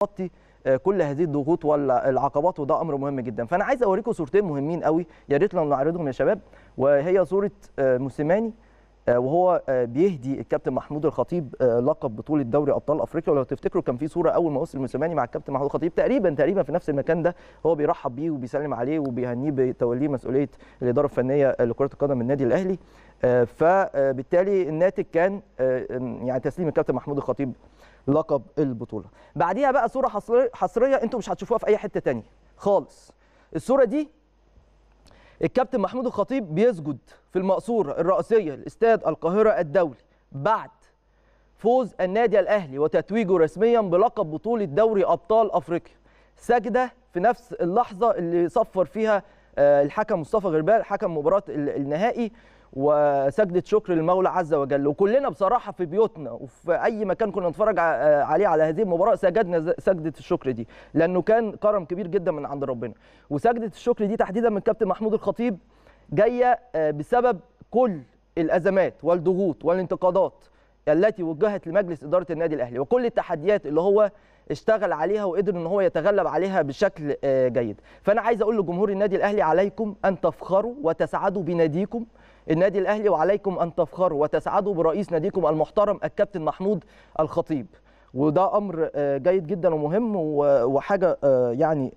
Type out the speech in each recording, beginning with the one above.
تغطي آه، كل هذه الضغوط والعقبات وده امر مهم جدا فانا عايز اوريكم صورتين مهمين قوي يا ريت لو نعرضهم يا شباب وهي صوره آه، موسيماني آه، وهو آه، بيهدي الكابتن محمود الخطيب آه، لقب بطوله دوري ابطال افريقيا ولو تفتكروا كان في صوره اول ما وصل الموسيماني مع الكابتن محمود الخطيب تقريبا تقريبا في نفس المكان ده هو بيرحب بيه وبيسلم عليه وبيهنيه بتوليه مسؤوليه الاداره الفنيه لكره القدم النادي الاهلي فبالتالي الناتج كان يعني تسليم الكابتن محمود الخطيب لقب البطوله بعديها بقى صوره حصريه انتم مش هتشوفوها في اي حته تانية خالص الصوره دي الكابتن محمود الخطيب بيسجد في المقصورة الرئيسية لاستاد القاهرة الدولي بعد فوز النادي الأهلي وتتويجه رسميا بلقب بطولة دوري أبطال أفريقيا سجدة في نفس اللحظة اللي صفر فيها آه، الحكم مصطفى غربال حكم مباراه النهائي وسجدة شكر للمولى عز وجل وكلنا بصراحة في بيوتنا وفي أي مكان كنا نتفرج آه، عليه على هذه المباراة سجدنا سجدة الشكر دي لأنه كان كرم كبير جدا من عند ربنا وسجدة الشكر دي تحديدا من كابتن محمود الخطيب جاية آه، بسبب كل الأزمات والضغوط والانتقادات التي وجهت لمجلس اداره النادي الاهلي وكل التحديات اللي هو اشتغل عليها وقدر ان هو يتغلب عليها بشكل آه، جيد فانا عايز اقول لجمهور النادي الاهلي عليكم ان تفخروا وتسعدوا بناديكم النادي الاهلي وعليكم ان تفخروا وتسعدوا برئيس ناديكم المحترم الكابتن محمود الخطيب وده امر آه، جيد جدا ومهم وحاجه آه، يعني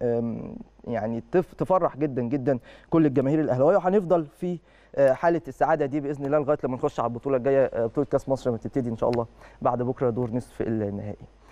يعني تفرح جدا جدا كل الجماهير الاهلاويه وهنفضل في آه، حاله السعاده دي باذن الله لغايه لما نخش على البطوله الجايه آه، بطوله كاس مصر لما تبتدي ان شاء الله بعد بكره دور نصف النهائي